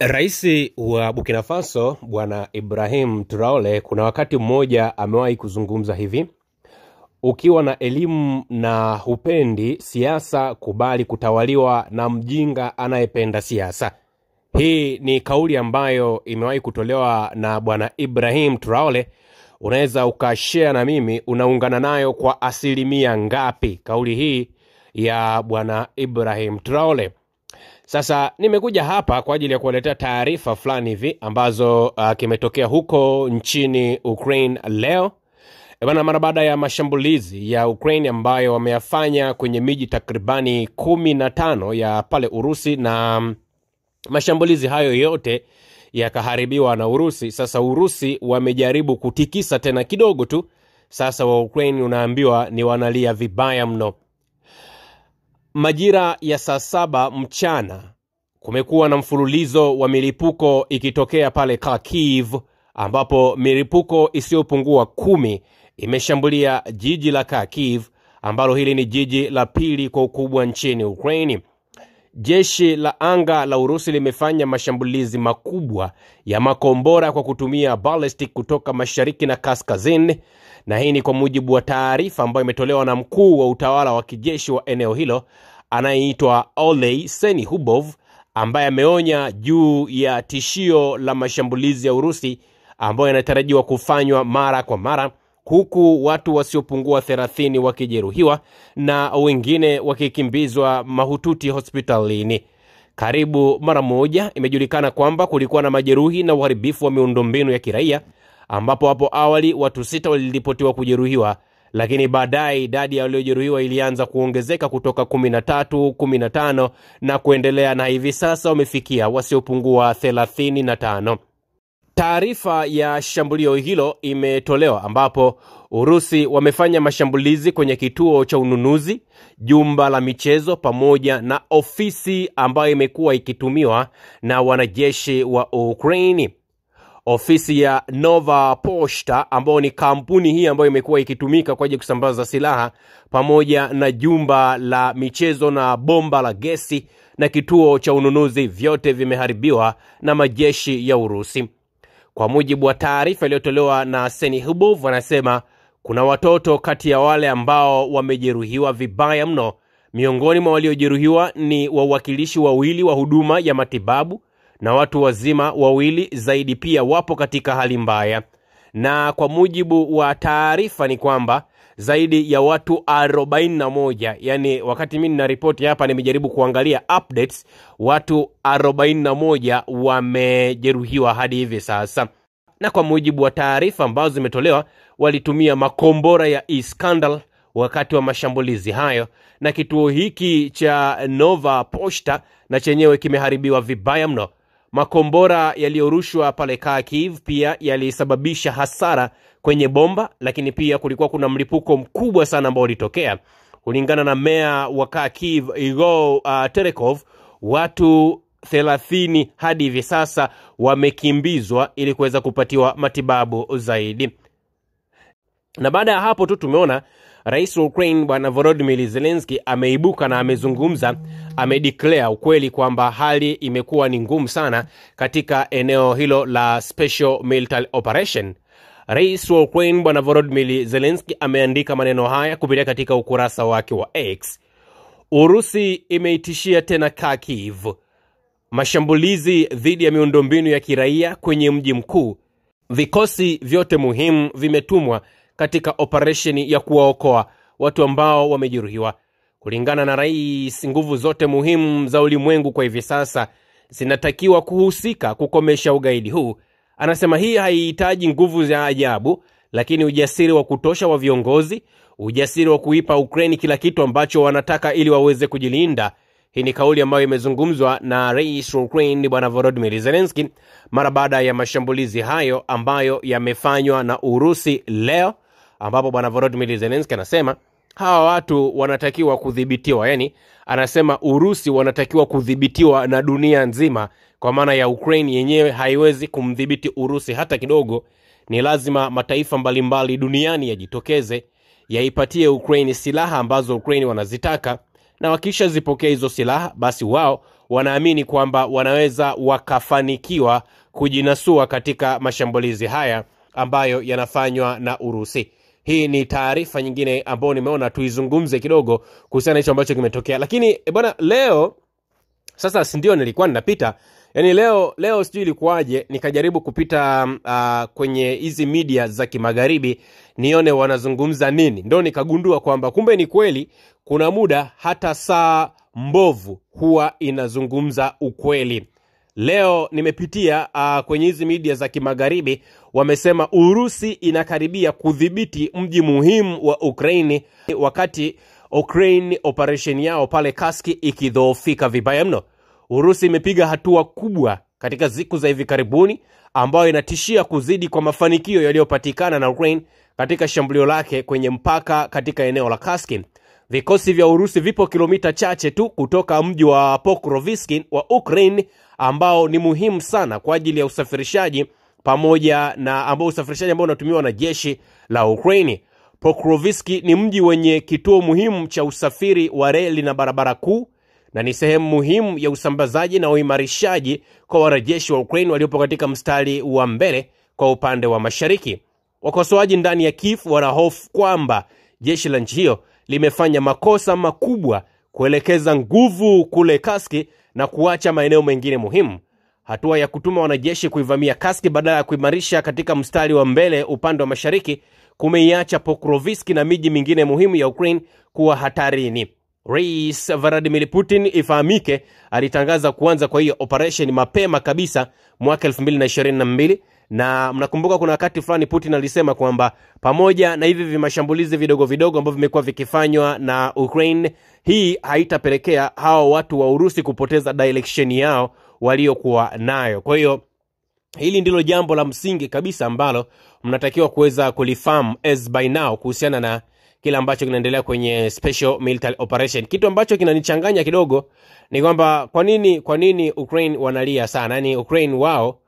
Rais wa Burkina Faso Bwana Ibrahim Traore kuna wakati mmoja amewahi kuzungumza hivi, ukiwa na elimu na hupendi siasa, kubali kutawaliwa na mjinga anayependa siasa. Hii ni kauli ambayo imewahi kutolewa na Bwana Ibrahim Traore. Unaweza ukashea na mimi, unaungana nayo kwa asilimia ngapi kauli hii ya Bwana Ibrahim Traore? Sasa nimekuja hapa kwa ajili ya kuwaletea taarifa fulani hivi ambazo uh, kimetokea huko nchini Ukraine leo eh, bana, mara baada ya mashambulizi ya Ukraine ambayo wameyafanya kwenye miji takribani kumi na tano ya pale Urusi, na mm, mashambulizi hayo yote yakaharibiwa na Urusi. Sasa Urusi wamejaribu kutikisa tena kidogo tu, sasa wa Ukraine unaambiwa ni wanalia vibaya mno. Majira ya saa saba mchana kumekuwa na mfululizo wa milipuko ikitokea pale Kharkiv, ambapo milipuko isiyopungua kumi imeshambulia jiji la Kharkiv ambalo hili ni jiji la pili kwa ukubwa nchini Ukraini. Jeshi la anga la Urusi limefanya mashambulizi makubwa ya makombora kwa kutumia ballistic kutoka mashariki na kaskazini, na hii ni kwa mujibu wa taarifa ambayo imetolewa na mkuu wa utawala wa kijeshi wa eneo hilo anayeitwa Olei Senihubov, ambaye ameonya juu ya tishio la mashambulizi ya Urusi ambayo yanatarajiwa kufanywa mara kwa mara huku watu wasiopungua 30 wakijeruhiwa na wengine wakikimbizwa mahututi hospitalini. Karibu mara moja imejulikana kwamba kulikuwa na majeruhi na uharibifu wa miundombinu ya kiraia, ambapo hapo awali watu sita waliripotiwa kujeruhiwa, lakini baadaye idadi ya waliojeruhiwa ilianza kuongezeka kutoka 13, 15 na kuendelea, na hivi sasa wamefikia wasiopungua 35. Taarifa ya shambulio hilo imetolewa ambapo Urusi wamefanya mashambulizi kwenye kituo cha ununuzi, jumba la michezo pamoja na ofisi ambayo imekuwa ikitumiwa na wanajeshi wa Ukraini. Ofisi ya Nova Poshta ambayo ni kampuni hii ambayo imekuwa ikitumika kwa ajili kusambaza silaha pamoja na jumba la michezo na bomba la gesi na kituo cha ununuzi, vyote vimeharibiwa na majeshi ya Urusi. Kwa mujibu wa taarifa iliyotolewa na Senihubov, wanasema kuna watoto kati ya wale ambao wamejeruhiwa vibaya mno. Miongoni mwa waliojeruhiwa ni wawakilishi wawili wa huduma ya matibabu na watu wazima wawili zaidi pia wapo katika hali mbaya. Na kwa mujibu wa taarifa ni kwamba zaidi ya watu 41 yani wakati mi nina ripoti hapa nimejaribu kuangalia updates watu 41 wamejeruhiwa hadi hivi sasa na kwa mujibu wa taarifa ambazo zimetolewa walitumia makombora ya iskandal wakati wa mashambulizi hayo na kituo hiki cha nova posta na chenyewe kimeharibiwa vibaya mno Makombora yaliyorushwa pale Kharkiv pia yalisababisha hasara kwenye bomba, lakini pia kulikuwa kuna mlipuko mkubwa sana ambao ulitokea. Kulingana na meya wa Kharkiv Igor uh, Terekov, watu thelathini hadi hivi sasa wamekimbizwa ili kuweza kupatiwa matibabu zaidi. Na baada ya hapo tu tumeona Rais wa Ukraine Bwana volodimir zelenski ameibuka na amezungumza, amediklea ukweli kwamba hali imekuwa ni ngumu sana katika eneo hilo la Special Military Operation. Rais wa Ukraine Bwana volodimir zelenski ameandika maneno haya kupitia katika ukurasa wake wa X. Urusi imeitishia tena kakiv Mashambulizi dhidi ya miundombinu ya kiraia kwenye mji mkuu. Vikosi vyote muhimu vimetumwa katika operesheni ya kuwaokoa watu ambao wamejeruhiwa. Kulingana na rais, nguvu zote muhimu za ulimwengu kwa hivi sasa zinatakiwa kuhusika kukomesha ugaidi huu. Anasema hii haihitaji nguvu za ajabu, lakini ujasiri wa kutosha wa viongozi, ujasiri wa kuipa Ukraini kila kitu ambacho wanataka ili waweze kujilinda. Hii ni kauli ambayo imezungumzwa na rais wa ukrain bwana volodimir zelenski mara baada ya mashambulizi hayo ambayo yamefanywa na Urusi leo ambapo bwana volodimir zelenski anasema hawa watu wanatakiwa kudhibitiwa yani anasema urusi wanatakiwa kudhibitiwa na dunia nzima kwa maana ya ukraine yenyewe haiwezi kumdhibiti urusi hata kidogo ni lazima mataifa mbalimbali mbali duniani yajitokeze yaipatie ukraine silaha ambazo ukraine wanazitaka na wakisha zipokea hizo silaha basi wao wanaamini kwamba wanaweza wakafanikiwa kujinasua katika mashambulizi haya ambayo yanafanywa na urusi hii ni taarifa nyingine ambayo nimeona tuizungumze kidogo kuhusiana na hicho ambacho kimetokea. Lakini eh, bwana, leo sasa, si ndio nilikuwa ninapita yani leo leo sijui ilikuwaje, nikajaribu kupita uh, kwenye hizi media za kimagharibi nione wanazungumza nini, ndo nikagundua kwamba kumbe ni kweli kuna muda hata saa mbovu huwa inazungumza ukweli leo nimepitia uh, kwenye hizi media za kimagharibi wamesema urusi inakaribia kudhibiti mji muhimu wa ukraini wakati ukraine operation yao pale kaski ikidhoofika vibaya mno urusi imepiga hatua kubwa katika siku za hivi karibuni ambayo inatishia kuzidi kwa mafanikio yaliyopatikana na ukraine katika shambulio lake kwenye mpaka katika eneo la kaskin Vikosi vya Urusi vipo kilomita chache tu kutoka mji wa Pokrovsky wa Ukraine ambao ni muhimu sana kwa ajili ya usafirishaji pamoja na ambao usafirishaji ambao unatumiwa na jeshi la Ukraine. Pokrovsky ni mji wenye kituo muhimu cha usafiri wa reli na barabara kuu na ni sehemu muhimu ya usambazaji na uimarishaji kwa wanajeshi wa Ukraine waliopo katika mstari wa mbele kwa upande wa mashariki. Wakosoaji ndani ya Kiev wanahofu kwamba jeshi la nchi hiyo limefanya makosa makubwa kuelekeza nguvu kule Kaski na kuacha maeneo mengine muhimu. Hatua ya kutuma wanajeshi kuivamia Kaski badala ya kuimarisha katika mstari wa mbele upande wa mashariki kumeiacha pokroviski na miji mingine muhimu ya Ukraine kuwa hatarini. Rais Vladimir Putin ifahamike, alitangaza kuanza kwa hiyo operesheni mapema kabisa mwaka 2022 na mnakumbuka kuna wakati fulani putin alisema kwamba pamoja na hivi vimashambulizi vidogo vidogo ambavyo vimekuwa vikifanywa na ukraine hii haitapelekea hawa watu wa urusi kupoteza direction yao waliokuwa nayo kwa hiyo hili ndilo jambo la msingi kabisa ambalo mnatakiwa kuweza kulifam as by now kuhusiana na kile ambacho kinaendelea kwenye special military operation kitu ambacho kinanichanganya kidogo ni kwamba kwa nini kwa nini ukraine wanalia sana yani ukraine wao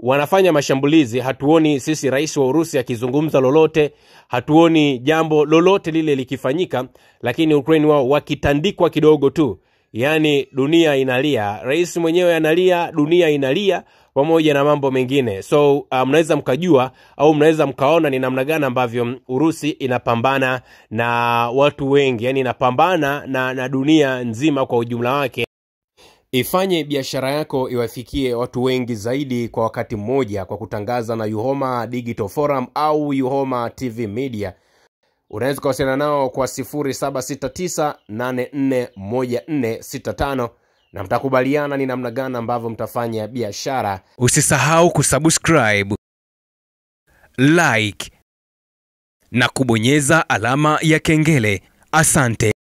wanafanya mashambulizi hatuoni sisi rais wa urusi akizungumza lolote hatuoni jambo lolote lile likifanyika lakini ukrain wao wakitandikwa kidogo tu yaani dunia inalia rais mwenyewe analia dunia inalia pamoja na mambo mengine so uh, mnaweza mkajua au mnaweza mkaona ni namna gani ambavyo urusi inapambana na watu wengi yani inapambana na, na dunia nzima kwa ujumla wake Ifanye biashara yako iwafikie watu wengi zaidi kwa wakati mmoja kwa kutangaza na Yuhoma Digital Forum au Yuhoma TV Media. Unaweza kuwasiliana nao kwa 769841465 na mtakubaliana ni namna gani ambavyo mtafanya biashara. Usisahau kusubscribe, like na kubonyeza alama ya kengele. Asante.